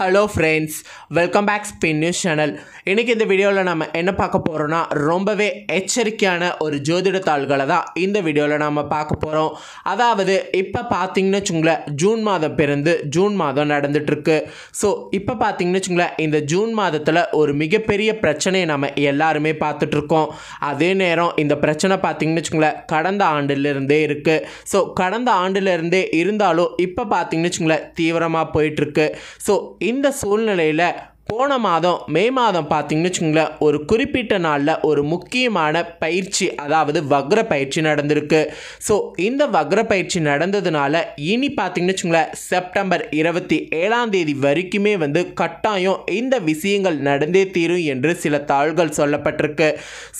hello friends welcome back spin news channel இன்றைக்கி இந்த வீடியோவில் நம்ம என்ன பார்க்க போகிறோன்னா ரொம்பவே எச்சரிக்கையான ஒரு ஜோதிடத்தாள்களை தான் இந்த வீடியோவில் நம்ம பார்க்க போகிறோம் அதாவது இப்போ பார்த்தீங்கன்னு வச்சுங்களேன் ஜூன் மாதம் பிறந்து ஜூன் மாதம் நடந்துகிட்ருக்கு ஸோ இப்போ பார்த்தீங்கன்னு வச்சுங்களேன் இந்த ஜூன் மாதத்தில் ஒரு மிகப்பெரிய பிரச்சனையை நம்ம எல்லாருமே பார்த்துட்ருக்கோம் அதே நேரம் இந்த பிரச்சனை பார்த்திங்கன்னு வச்சுங்களேன் கடந்த ஆண்டுலேருந்தே இருக்குது ஸோ கடந்த ஆண்டுலேருந்தே இருந்தாலும் இப்போ பார்த்திங்கன்னு வச்சுங்களேன் தீவிரமாக போயிட்டுருக்கு ஸோ இந்த சூழ்நிலையில் போன மாதம் மே மாதம் பார்த்தீங்கன்னு வச்சுங்களேன் ஒரு குறிப்பிட்ட நாளில் ஒரு முக்கியமான பயிற்சி அதாவது வக்ர பயிற்சி நடந்திருக்கு ஸோ இந்த வக்ர பயிற்சி நடந்ததுனால இனி பார்த்தீங்கன்னு வச்சுங்களேன் செப்டம்பர் இருபத்தி ஏழாம் தேதி வரைக்குமே வந்து கட்டாயம் இந்த விஷயங்கள் நடந்தே தீரும் என்று சில தாள்கள் சொல்லப்பட்டிருக்கு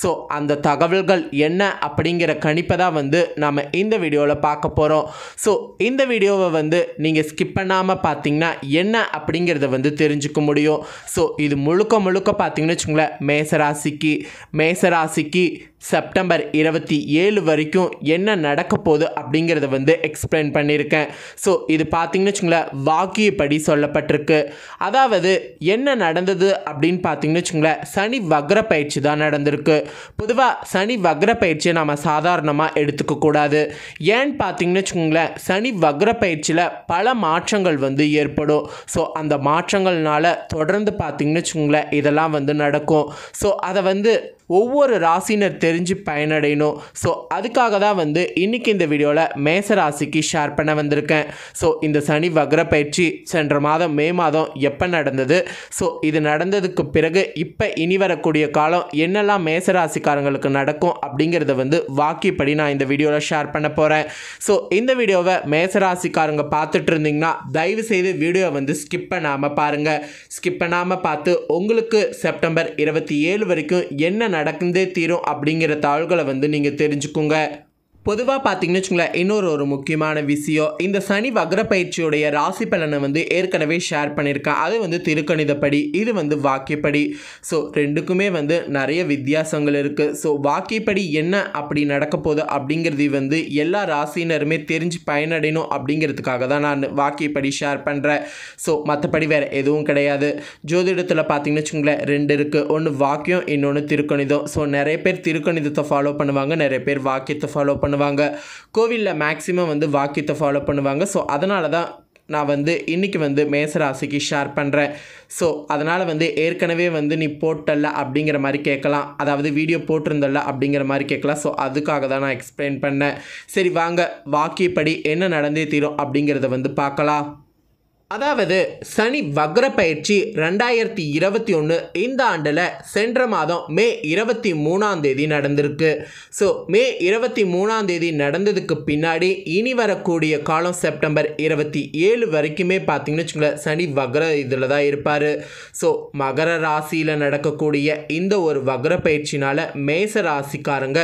ஸோ அந்த தகவல்கள் என்ன அப்படிங்கிற கணிப்பை தான் வந்து நம்ம இந்த வீடியோவில் பார்க்க போகிறோம் ஸோ இந்த வீடியோவை வந்து நீங்கள் ஸ்கிப் பண்ணாமல் பார்த்தீங்கன்னா என்ன அப்படிங்கிறத வந்து தெரிஞ்சுக்க முடியும் ஸோ இது முழுக்க முழுக்க பார்த்தீங்கன்னு வச்சுங்களேன் மேசராசிக்கு மேசராசிக்கு செப்டம்பர் இருபத்தி ஏழு வரைக்கும் என்ன நடக்க போகுது அப்படிங்கிறத வந்து எக்ஸ்பிளைன் பண்ணியிருக்கேன் ஸோ இது பார்த்தீங்கன்னு வச்சுங்களேன் வாக்கியப்படி சொல்லப்பட்டிருக்கு அதாவது என்ன நடந்தது அப்படின்னு பார்த்தீங்கன்னு வச்சுங்களேன் சனி வக்ர பயிற்சி தான் நடந்திருக்கு பொதுவாக சனி வக்ர பயிற்சியை நம்ம சாதாரணமாக எடுத்துக்கக்கூடாது ஏன்னு பார்த்தீங்கன்னு வச்சுக்கோங்களேன் சனி வக்ர பயிற்சியில் பல மாற்றங்கள் வந்து ஏற்படும் ஸோ அந்த மாற்றங்கள்னால தொடர்ந்து பார்த்திங்கன்னு வச்சுக்கோங்களேன் இதெல்லாம் வந்து நடக்கும் ஸோ அதை வந்து ஒவ்வொரு ராசினர் தெரிஞ்சு பயனடையணும் ஸோ அதுக்காக தான் வந்து இன்றைக்கி இந்த வீடியோவில் மேச ராசிக்கு ஷேர் பண்ண வந்திருக்கேன் ஸோ இந்த சனி வக்ர பயிற்சி சென்ற மாதம் மே மாதம் எப்போ நடந்தது ஸோ இது நடந்ததுக்கு பிறகு இப்போ இனி வரக்கூடிய காலம் என்னெல்லாம் மேச ராசிக்காரங்களுக்கு நடக்கும் அப்படிங்கிறத வந்து வாக்கிப்படி நான் இந்த வீடியோவில் ஷேர் பண்ண போகிறேன் ஸோ இந்த வீடியோவை மேச ராசிக்காரங்க பார்த்துட்டு இருந்தீங்கன்னா தயவு செய்து வந்து ஸ்கிப் பண்ணாமல் பாருங்கள் ஸ்கிப் பண்ணாமல் பார்த்து உங்களுக்கு செப்டம்பர் இருபத்தி ஏழு வரைக்கும் என்ன நடந்தே தீரும் அப்படிங்கிற தாள்களை வந்து நீங்கள் தெரிஞ்சுக்கோங்க பொதுவாக பார்த்தீங்கன்னு வச்சுங்களேன் இன்னொரு ஒரு முக்கியமான விஷயம் இந்த சனி வக்ர பயிற்சியுடைய ராசி பலனை வந்து ஏற்கனவே ஷேர் பண்ணியிருக்கேன் அது வந்து திருக்கணிதப்படி இது வந்து வாக்கியப்படி ஸோ ரெண்டுக்குமே வந்து நிறைய வித்தியாசங்கள் இருக்குது ஸோ வாக்கியப்படி என்ன அப்படி நடக்க போகுது அப்படிங்கிறது வந்து எல்லா ராசினருமே தெரிஞ்சு பயனடையணும் அப்படிங்கிறதுக்காக தான் நான் வாக்கியப்படி ஷேர் பண்ணுறேன் ஸோ மற்றபடி வேறு எதுவும் கிடையாது ஜோதிடத்தில் பார்த்தீங்கன்னு வச்சுங்களேன் ரெண்டு இருக்குது ஒன்று வாக்கியம் இன்னொன்று திருக்கணிதம் ஸோ நிறைய பேர் திருக்கணிதத்தை ஃபாலோ பண்ணுவாங்க நிறைய பேர் வாக்கியத்தை ஃபாலோ பண்ணுவாங்க பண்ணுவாங்க கோவிலில் மேக்ஸிமம் வந்து வாக்கியத்தை ஃபாலோ பண்ணுவாங்க ஸோ அதனால தான் நான் வந்து இன்றைக்கி வந்து மேசராசிக்கு ஷேர் பண்ணுறேன் ஸோ அதனால் வந்து ஏற்கனவே வந்து நீ போட்டல அப்படிங்கிற மாதிரி கேட்கலாம் அதாவது வீடியோ போட்டிருந்தல அப்படிங்கிற மாதிரி கேட்கலாம் ஸோ அதுக்காக தான் நான் எக்ஸ்பிளைன் பண்ணேன் சரி வாங்க வாக்கியப்படி என்ன நடந்தே தீரும் அப்படிங்கிறத வந்து பார்க்கலாம் அதாவது சனி வக்ர பயிற்சி ரெண்டாயிரத்தி இருபத்தி ஒன்று இந்த ஆண்டில் சென்ற மாதம் மே இருபத்தி மூணாம் தேதி நடந்திருக்கு ஸோ மே இருபத்தி மூணாம் தேதி நடந்ததுக்கு பின்னாடி இனி வரக்கூடிய காலம் செப்டம்பர் இருபத்தி ஏழு வரைக்குமே பார்த்திங்கன்னு வச்சுக்கோங்களேன் சனி வக்ர இதில் தான் இருப்பார் ஸோ மகர ராசியில் நடக்கக்கூடிய இந்த ஒரு வக்ர பயிற்சினால் மேச ராசிக்காரங்க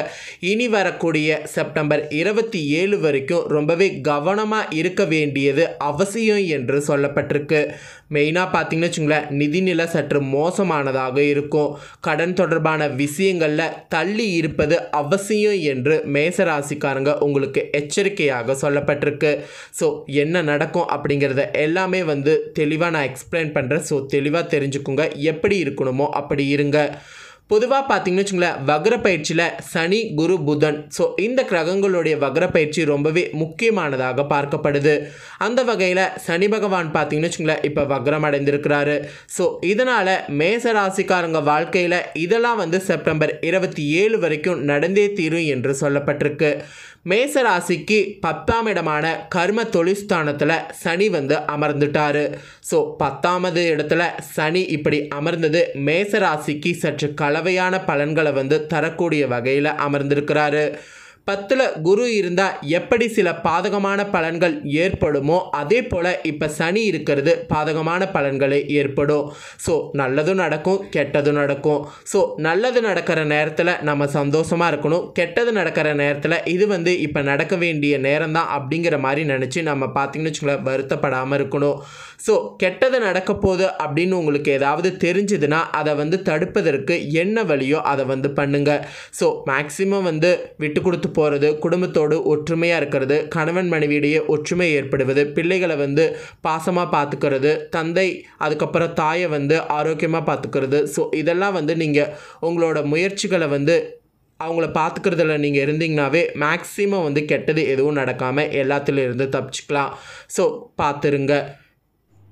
இனி வரக்கூடிய செப்டம்பர் இருபத்தி ஏழு வரைக்கும் ரொம்பவே கவனமாக இருக்க வேண்டியது அவசியம் என்று சொல்ல சொல்லப்பட்டிருக்கு மெயினாக பார்த்தீங்கன்னு வச்சுங்களேன் நிதிநிலை சற்று மோசமானதாக இருக்கும் கடன் தொடர்பான விஷயங்களில் தள்ளி இருப்பது அவசியம் என்று மேசராசிக்காரங்க உங்களுக்கு எச்சரிக்கையாக சொல்லப்பட்டிருக்கு ஸோ என்ன நடக்கும் அப்படிங்கிறத எல்லாமே வந்து தெளிவாக நான் எக்ஸ்பிளைன் பண்ணுறேன் ஸோ தெளிவாக தெரிஞ்சுக்கோங்க எப்படி இருக்கணுமோ அப்படி இருங்க பொதுவாக பார்த்தீங்கன்னு வச்சுங்களேன் வக்ர பயிற்சியில் சனி குரு புதன் ஸோ இந்த கிரகங்களுடைய வக்ர பயிற்சி ரொம்பவே முக்கியமானதாக பார்க்கப்படுது அந்த வகையில் சனி பகவான் பார்த்தீங்கன்னு வச்சுங்களேன் இப்போ வக்ரம் அடைந்திருக்கிறாரு ஸோ இதனால் மேச ராசிக்காரங்க வாழ்க்கையில் இதெல்லாம் வந்து செப்டம்பர் இருபத்தி ஏழு வரைக்கும் நடந்தே தீரும் என்று சொல்லப்பட்டிருக்கு மேசராசிக்கு பத்தாம் இடமான கர்ம தொழில்ஸ்தானத்தில் சனி வந்து அமர்ந்துட்டார் ஸோ பத்தாமது இடத்துல சனி இப்படி அமர்ந்தது மேசராசிக்கு சற்று கலவையான பலன்களை வந்து தரக்கூடிய வகையில் அமர்ந்திருக்கிறாரு பத்தில் குரு இருந்தால் எப்படி சில பாதகமான பலன்கள் ஏற்படுமோ அதே போல் இப்போ சனி இருக்கிறது பாதகமான பலன்களை ஏற்படும் ஸோ நல்லதும் நடக்கும் கெட்டதும் நடக்கும் ஸோ நல்லது நடக்கிற நேரத்தில் நம்ம சந்தோஷமாக இருக்கணும் கெட்டது நடக்கிற நேரத்தில் இது வந்து இப்போ நடக்க வேண்டிய நேரம் தான் அப்படிங்கிற மாதிரி நினச்சி நம்ம பார்த்திங்கன்னு வச்சுக்கோங்களேன் வருத்தப்படாமல் இருக்கணும் ஸோ கெட்டது நடக்க போகுது அப்படின்னு உங்களுக்கு ஏதாவது தெரிஞ்சதுன்னா அதை வந்து தடுப்பதற்கு என்ன வழியோ அதை வந்து பண்ணுங்கள் ஸோ மேக்ஸிமம் வந்து விட்டு கொடுத்து போகிறது குடும்பத்தோடு ஒற்றுமையாக இருக்கிறது கணவன் மனைவியிடையே ஒற்றுமை ஏற்படுவது பிள்ளைகளை வந்து பாசமாக பார்த்துக்கிறது தந்தை அதுக்கப்புறம் தாயை வந்து ஆரோக்கியமாக பார்த்துக்கிறது ஸோ இதெல்லாம் வந்து நீங்கள் உங்களோட முயற்சிகளை வந்து அவங்கள பார்த்துக்கிறதுல நீங்கள் இருந்தீங்கனாவே மேக்ஸிமம் வந்து கெட்டது எதுவும் நடக்காமல் எல்லாத்துலேருந்து தப்பிச்சுக்கலாம் ஸோ பார்த்துருங்க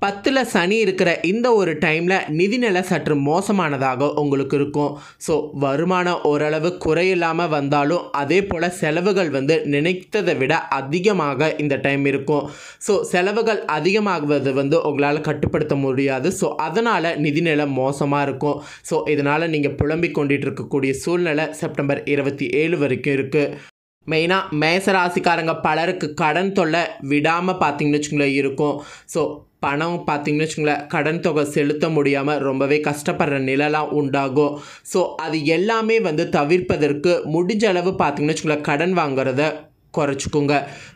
பத்தில் சனி இருக்கிற இந்த ஒரு டைமில் நிதிநிலை சற்று மோசமானதாக உங்களுக்கு இருக்கும் ஸோ வருமானம் ஓரளவு குறையில்லாமல் வந்தாலும் அதே போல் செலவுகள் வந்து நினைத்ததை விட அதிகமாக இந்த டைம் இருக்கும் ஸோ செலவுகள் அதிகமாகுவது வந்து உங்களால் கட்டுப்படுத்த முடியாது ஸோ அதனால் நிதிநிலை மோசமாக இருக்கும் ஸோ இதனால் நீங்கள் புலம்பிக் கொண்டிட்டு இருக்கக்கூடிய சூழ்நிலை செப்டம்பர் இருபத்தி ஏழு வரைக்கும் இருக்குது மெயினாக மேசராசிக்காரங்க பலருக்கு கடன் தொல்லை விடாமல் பார்த்திங்கன்னு வச்சுக்கோங்களேன் இருக்கும் ஸோ பணம் பார்த்திங்கன்னு வச்சுங்களேன் கடன் தொகை செலுத்த முடியாமல் ரொம்பவே கஷ்டப்படுற நிலைலாம் உண்டாகும் ஸோ அது எல்லாமே வந்து தவிர்ப்பதற்கு முடிஞ்ச அளவு பார்த்திங்கன்னு கடன் வாங்குறத குறைச்சிக்கோங்க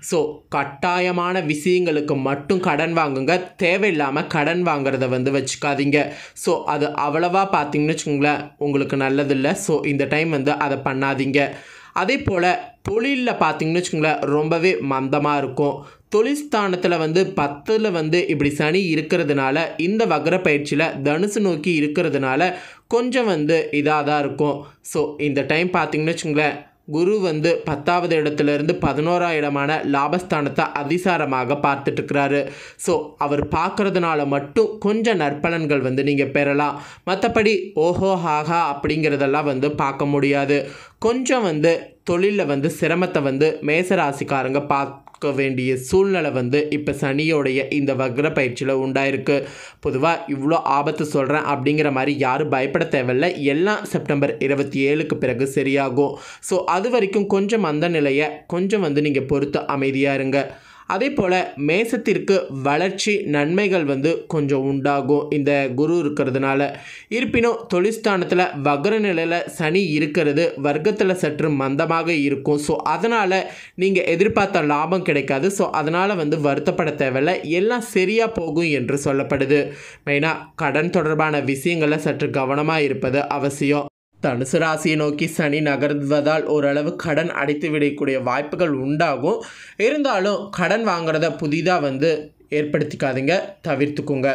ஸோ கட்டாயமான விஷயங்களுக்கு மட்டும் கடன் வாங்குங்க தேவையில்லாமல் கடன் வாங்குறத வந்து வச்சுக்காதீங்க ஸோ அது அவ்வளவா பார்த்திங்கன்னு வச்சுக்கோங்களேன் உங்களுக்கு நல்லதில்லை ஸோ இந்த டைம் வந்து அதை பண்ணாதீங்க அதே போல் தொழிலில் பார்த்திங்கன்னு வச்சுக்கோங்களேன் ரொம்பவே மந்தமாக இருக்கும் தொழில்ஸ்தானத்தில் வந்து பத்தில் வந்து இப்படி சனி இருக்கிறதுனால இந்த வக்ர பயிற்சியில் தனுசு நோக்கி இருக்கிறதுனால கொஞ்சம் வந்து இதாக தான் இருக்கும் ஸோ இந்த டைம் பார்த்திங்கன்னு வச்சுங்களேன் குரு வந்து பத்தாவது இடத்துலேருந்து பதினோரா இடமான லாபஸ்தானத்தை அதிசாரமாக பார்த்துட்ருக்கிறாரு ஸோ அவர் பார்க்குறதுனால மட்டும் கொஞ்சம் நற்பலன்கள் வந்து நீங்கள் பெறலாம் மற்றபடி ஓஹோ ஹாஹா அப்படிங்கிறதெல்லாம் வந்து பார்க்க முடியாது கொஞ்சம் வந்து தொழிலில் வந்து சிரமத்தை வந்து மேசராசிக்காரங்க பா பார்க்க வேண்டிய சூழ்நிலை வந்து இப்போ சனியோடைய இந்த வக்ர பயிற்சியில் உண்டாயிருக்கு பொதுவாக இவ்வளோ ஆபத்து சொல்கிறேன் அப்படிங்கிற மாதிரி யாரும் பயப்பட தேவையில்லை எல்லாம் செப்டம்பர் இருபத்தி ஏழுக்கு பிறகு சரியாகும் ஸோ அது வரைக்கும் கொஞ்சம் அந்த நிலையை கொஞ்சம் வந்து நீங்கள் பொறுத்து அமைதியாக இருங்க அதே போல் மேசத்திற்கு வளர்ச்சி நன்மைகள் வந்து கொஞ்சம் உண்டாகும் இந்த குரு இருக்கிறதுனால இருப்பினும் தொழிற்ஸ்தானத்தில் வகர நிலையில் சனி இருக்கிறது வர்க்கத்தில் சற்று மந்தமாக இருக்கும் ஸோ அதனால் நீங்கள் எதிர்பார்த்த லாபம் கிடைக்காது ஸோ அதனால் வந்து வருத்தப்பட தேவையில்லை எல்லாம் சரியாக போகும் என்று சொல்லப்படுது மெயினாக கடன் தொடர்பான விஷயங்களில் சற்று கவனமாக இருப்பது அவசியம் தனுசு ராசியை நோக்கி சனி நகர்வதால் ஓரளவு கடன் அடைத்து விடக்கூடிய வாய்ப்புகள் உண்டாகும் இருந்தாலும் கடன் வாங்குறத புதிதாக வந்து ஏற்படுத்திக்காதீங்க தவிர்த்துக்குங்க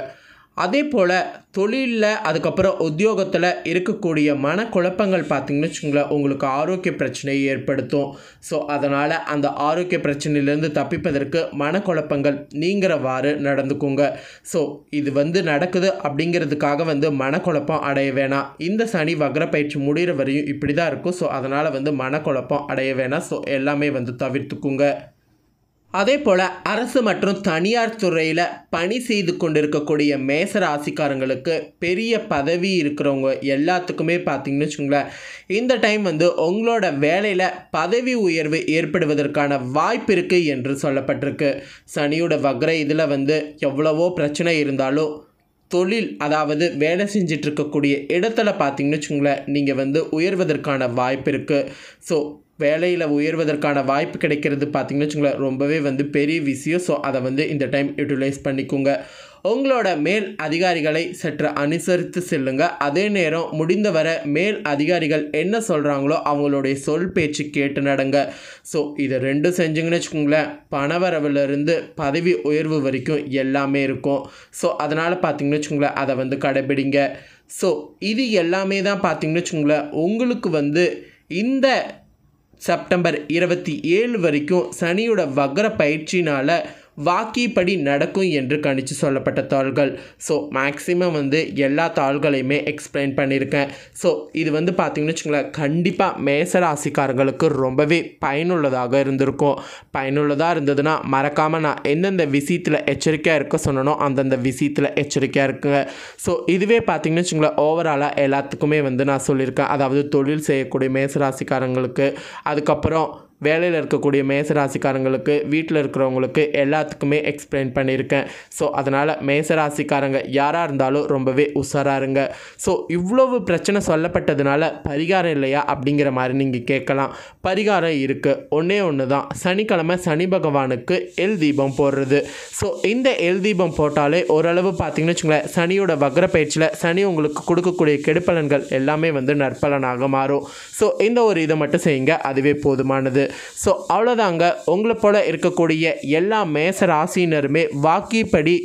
அதே போல் தொழிலில் அதுக்கப்புறம் உத்தியோகத்தில் இருக்கக்கூடிய மனக்குழப்பங்கள் பார்த்திங்கன்னு வச்சுக்கோங்களேன் உங்களுக்கு ஆரோக்கிய பிரச்சனையை ஏற்படுத்தும் ஸோ அதனால் அந்த ஆரோக்கிய பிரச்சனையிலேருந்து தப்பிப்பதற்கு மனக்குழப்பங்கள் நீங்கிறவாறு நடந்துக்குங்க ஸோ இது வந்து நடக்குது அப்படிங்கிறதுக்காக வந்து மனக்குழப்பம் அடைய வேணாம் இந்த சனி வக்ர பயிற்சி முடிகிற வரையும் இப்படி தான் இருக்கும் ஸோ அதனால் வந்து மனக்குழப்பம் அடைய வேணாம் ஸோ எல்லாமே வந்து தவிர்த்துக்குங்க அதே போல் அரசு மற்றும் தனியார் துறையில் பணி செய்து கொண்டிருக்கக்கூடிய மேச ராசிக்காரங்களுக்கு பெரிய பதவி இருக்கிறவங்க எல்லாத்துக்குமே பார்த்திங்கன்னு வச்சுக்கோங்களேன் இந்த டைம் வந்து உங்களோட வேலையில் பதவி உயர்வு ஏற்படுவதற்கான வாய்ப்பு இருக்குது என்று சொல்லப்பட்டிருக்கு சனியோட வக்ர இதில் வந்து எவ்வளவோ பிரச்சனை இருந்தாலும் தொழில் அதாவது வேலை செஞ்சிட்ருக்கக்கூடிய இடத்துல பார்த்திங்கன்னு வச்சுங்களேன் நீங்கள் வந்து உயர்வதற்கான வாய்ப்பு இருக்குது ஸோ வேலையில் உயர்வதற்கான வாய்ப்பு கிடைக்கிறது பார்த்திங்கன்னு வச்சுங்களேன் ரொம்பவே வந்து பெரிய விஷயம் ஸோ அதை வந்து இந்த டைம் யூட்டிலைஸ் பண்ணிக்கோங்க உங்களோட மேல் அதிகாரிகளை சற்று அனுசரித்து செல்லுங்க அதே நேரம் முடிந்தவரை மேல் அதிகாரிகள் என்ன சொல்கிறாங்களோ அவங்களுடைய சொல் பேச்சு கேட்டு நடங்க ஸோ இதை ரெண்டும் செஞ்சுங்கன்னு வச்சுக்கோங்களேன் பணவரவுலேருந்து பதவி உயர்வு வரைக்கும் எல்லாமே இருக்கும் ஸோ அதனால் பார்த்திங்கன்னு வச்சுக்கோங்களேன் அதை வந்து கடைபிடிங்க ஸோ இது எல்லாமே தான் பார்த்திங்கன்னு வச்சுக்கோங்களேன் உங்களுக்கு வந்து இந்த செப்டம்பர் இருபத்தி ஏழு வரைக்கும் சனியோட வக்ர பயிற்சினால் வாக்கிப்படி நடக்கும் என்று கணிச்சு சொல்லப்பட்ட தாள்கள் ஸோ மேக்ஸிமம் வந்து எல்லா தாள்களையுமே எக்ஸ்பிளைன் பண்ணியிருக்கேன் ஸோ இது வந்து பார்த்திங்கன்னு வச்சுங்களேன் கண்டிப்பாக மேசராசிக்காரங்களுக்கு ரொம்பவே பயனுள்ளதாக இருந்திருக்கும் பயனுள்ளதாக இருந்ததுன்னா மறக்காமல் நான் எந்தெந்த விஷயத்தில் எச்சரிக்கையாக இருக்க சொன்னனோ அந்தந்த விஷயத்தில் எச்சரிக்கையாக இருக்குங்க ஸோ இதுவே பார்த்திங்கன்னு வச்சுங்களேன் ஓவராலாக எல்லாத்துக்குமே வந்து நான் சொல்லியிருக்கேன் அதாவது தொழில் செய்யக்கூடிய மேசராசிக்காரங்களுக்கு அதுக்கப்புறம் வேலையில் இருக்கக்கூடிய மேசராசிக்காரங்களுக்கு வீட்டில் இருக்கிறவங்களுக்கு எல்லாத்துக்குமே எக்ஸ்பிளைன் பண்ணியிருக்கேன் ஸோ அதனால் மேசராசிக்காரங்க யாராக இருந்தாலும் ரொம்பவே உசாராக இருங்க ஸோ இவ்வளவு பிரச்சனை சொல்லப்பட்டதுனால பரிகாரம் இல்லையா அப்படிங்கிற மாதிரி நீங்கள் கேட்கலாம் பரிகாரம் இருக்குது ஒன்றே ஒன்று தான் சனிக்கிழமை சனி பகவானுக்கு எல் தீபம் போடுறது ஸோ இந்த எல் தீபம் போட்டாலே ஓரளவு பார்த்தீங்கன்னு வச்சுங்களேன் சனியோட வக்ர பயிற்சியில் சனி உங்களுக்கு கொடுக்கக்கூடிய கெடுப்பலன்கள் எல்லாமே வந்து நற்பலனாக மாறும் ஸோ இந்த ஒரு இதை மட்டும் செய்யுங்க அதுவே போதுமானது ஸோ அவ்வளோதாங்க உங்களை போல் இருக்கக்கூடிய எல்லா மேச ராசினருமே வாக்கிப்படி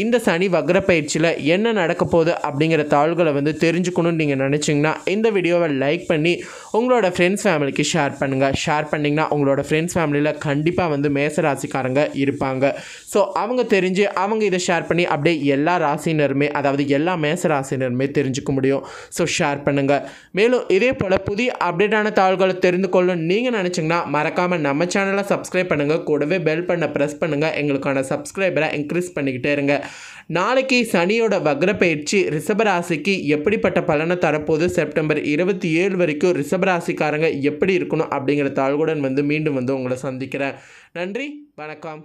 இந்த சனி வக்ர பயிற்சியில் என்ன நடக்க போகுது அப்படிங்கிற தாள்களை வந்து தெரிஞ்சுக்கணும்னு நீங்கள் நினச்சிங்கன்னா இந்த வீடியோவை லைக் பண்ணி உங்களோட ஃப்ரெண்ட்ஸ் ஃபேமிலிக்கு ஷேர் பண்ணுங்கள் ஷேர் பண்ணிங்கன்னா உங்களோட ஃப்ரெண்ட்ஸ் ஃபேமிலியில் கண்டிப்பாக வந்து மேச ராசிக்காரங்க இருப்பாங்க ஸோ அவங்க தெரிஞ்சு அவங்க இதை ஷேர் பண்ணி அப்படியே எல்லா ராசினருமே அதாவது எல்லா மேச ராசினருமே தெரிஞ்சுக்க முடியும் ஸோ ஷேர் பண்ணுங்கள் மேலும் இதே போல் புதிய அப்டேட்டான தாள்களை தெரிந்து கொள்ளணும் நீங்கள் நினச்சிங்கன்னா மறக்காமல் நம்ம சேனலை சப்ஸ்கிரைப் பண்ணுங்கள் கூடவே பெல் பண்ண ப்ரெஸ் பண்ணுங்கள் எங்களுக்கான சப்ஸ்கிரைபரை இன்க்ரீஸ் பண்ணிக்கிட்டே இருங்க நாளைக்கு சனியோட வக்ரப்பயிற்சி ரிஷபராசிக்கு எப்படிப்பட்ட பலனை தரப்போது செப்டம்பர் இருபத்தி ஏழு வரைக்கும் ரிஷபராசிக்காரங்க எப்படி இருக்கணும் அப்படிங்கிற தாழ்வுடன் வந்து மீண்டும் வந்து உங்களை சந்திக்கிறேன் நன்றி வணக்கம்